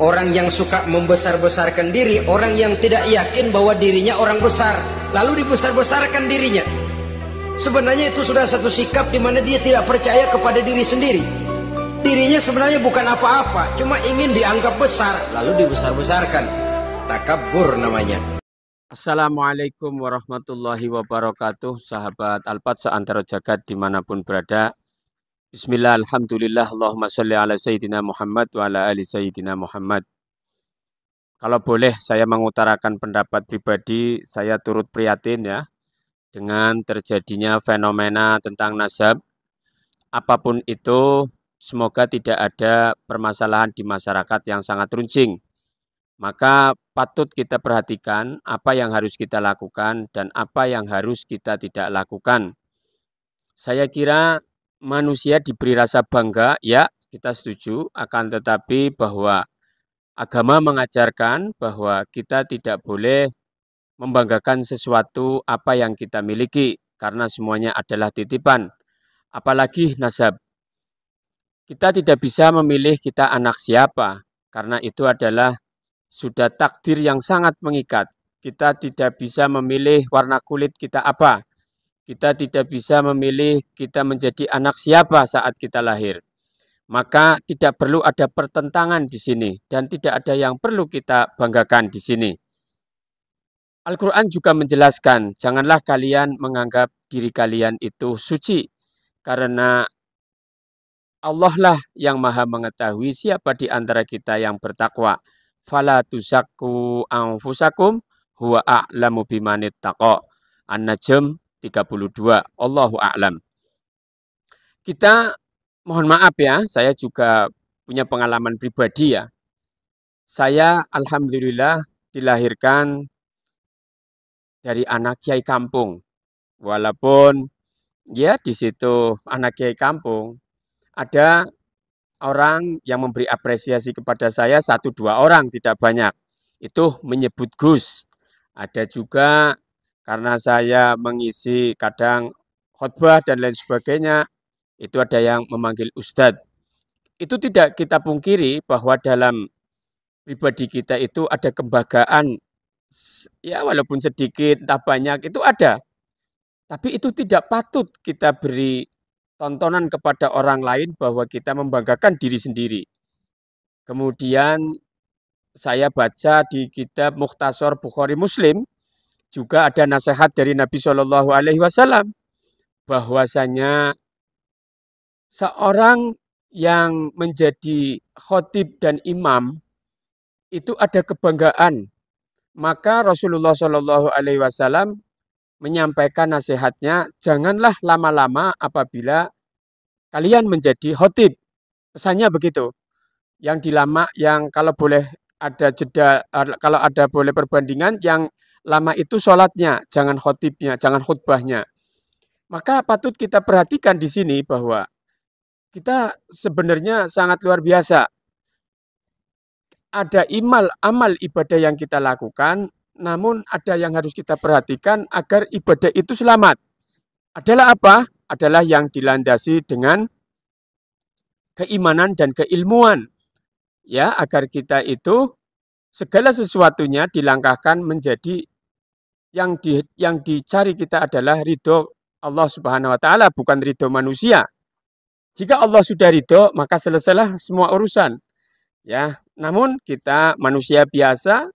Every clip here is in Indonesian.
Orang yang suka membesar-besarkan diri, orang yang tidak yakin bahwa dirinya orang besar, lalu dibesar-besarkan dirinya. Sebenarnya itu sudah satu sikap di mana dia tidak percaya kepada diri sendiri. Dirinya sebenarnya bukan apa-apa, cuma ingin dianggap besar, lalu dibesar-besarkan. Takabur namanya. Assalamualaikum warahmatullahi wabarakatuh, sahabat Alpat seantero jagat dimanapun berada. Bismillah, Alhamdulillah, Allahumma salli ala Sayyidina Muhammad wa ala ali Sayyidina Muhammad. Kalau boleh saya mengutarakan pendapat pribadi, saya turut prihatin ya dengan terjadinya fenomena tentang nasab. Apapun itu, semoga tidak ada permasalahan di masyarakat yang sangat runcing. Maka patut kita perhatikan apa yang harus kita lakukan dan apa yang harus kita tidak lakukan. Saya kira manusia diberi rasa bangga, ya kita setuju, akan tetapi bahwa agama mengajarkan bahwa kita tidak boleh membanggakan sesuatu apa yang kita miliki karena semuanya adalah titipan, apalagi nasab. Kita tidak bisa memilih kita anak siapa karena itu adalah sudah takdir yang sangat mengikat. Kita tidak bisa memilih warna kulit kita apa kita tidak bisa memilih kita menjadi anak siapa saat kita lahir. Maka tidak perlu ada pertentangan di sini dan tidak ada yang perlu kita banggakan di sini. Al-Quran juga menjelaskan, janganlah kalian menganggap diri kalian itu suci, karena Allah lah yang maha mengetahui siapa di antara kita yang bertakwa. Fala tuzakku anfusakum huwa a'lamu bimanit taqo. An-Najm 32. Allahu a'lam. Kita mohon maaf ya, saya juga punya pengalaman pribadi ya. Saya alhamdulillah dilahirkan dari anak kiai kampung. Walaupun ya di situ anak kiai kampung ada orang yang memberi apresiasi kepada saya satu dua orang tidak banyak. Itu menyebut Gus. Ada juga karena saya mengisi kadang khutbah dan lain sebagainya, itu ada yang memanggil ustadz. Itu tidak kita pungkiri bahwa dalam pribadi kita itu ada kebanggaan ya walaupun sedikit, tak banyak, itu ada. Tapi itu tidak patut kita beri tontonan kepada orang lain bahwa kita membanggakan diri sendiri. Kemudian saya baca di kitab Mukhtasar Bukhari Muslim, juga ada nasihat dari Nabi Shallallahu Alaihi Wasallam bahwasanya seorang yang menjadi khotib dan imam itu ada kebanggaan maka Rasulullah Shallallahu Alaihi Wasallam menyampaikan nasihatnya janganlah lama-lama apabila kalian menjadi khotib pesannya begitu yang dilama yang kalau boleh ada jeda kalau ada boleh perbandingan yang lama itu sholatnya, jangan khotibnya, jangan khutbahnya. Maka patut kita perhatikan di sini bahwa kita sebenarnya sangat luar biasa. Ada imal amal ibadah yang kita lakukan, namun ada yang harus kita perhatikan agar ibadah itu selamat. Adalah apa? Adalah yang dilandasi dengan keimanan dan keilmuan. Ya, agar kita itu segala sesuatunya dilangkahkan menjadi yang di, yang dicari kita adalah ridho Allah Subhanahu wa taala bukan ridho manusia. Jika Allah sudah ridho maka selesailah semua urusan. Ya, namun kita manusia biasa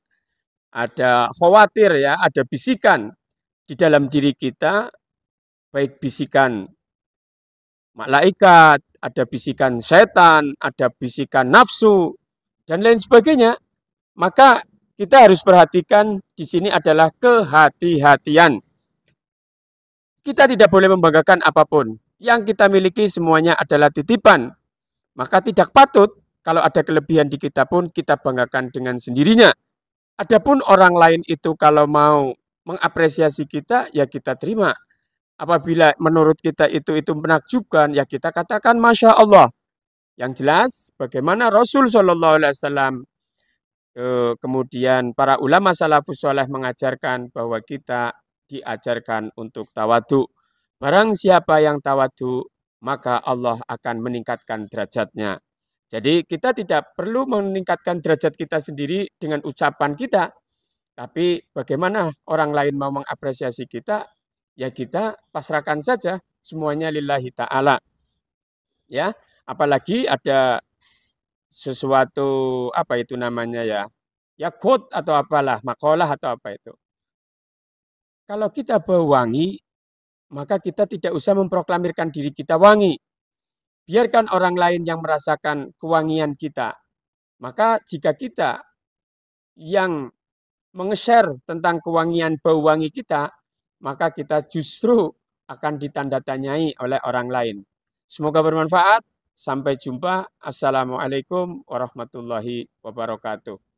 ada khawatir ya, ada bisikan di dalam diri kita baik bisikan malaikat, ada bisikan setan, ada bisikan nafsu dan lain sebagainya maka kita harus perhatikan di sini adalah kehati-hatian. Kita tidak boleh membanggakan apapun. Yang kita miliki semuanya adalah titipan. Maka tidak patut kalau ada kelebihan di kita pun kita banggakan dengan sendirinya. Adapun orang lain itu kalau mau mengapresiasi kita ya kita terima. Apabila menurut kita itu itu menakjubkan ya kita katakan masya Allah. Yang jelas bagaimana Rasul saw kemudian para ulama salafus soleh mengajarkan bahwa kita diajarkan untuk tawadu. Barang siapa yang tawadu, maka Allah akan meningkatkan derajatnya. Jadi kita tidak perlu meningkatkan derajat kita sendiri dengan ucapan kita. Tapi bagaimana orang lain mau mengapresiasi kita, ya kita pasrahkan saja semuanya lillahi ta'ala. Ya, apalagi ada sesuatu apa itu namanya ya ya quote atau apalah makalah atau apa itu kalau kita bau wangi maka kita tidak usah memproklamirkan diri kita wangi biarkan orang lain yang merasakan kewangian kita maka jika kita yang meng tentang kewangian bau wangi kita maka kita justru akan ditanda oleh orang lain semoga bermanfaat Sampai jumpa. Assalamualaikum warahmatullahi wabarakatuh.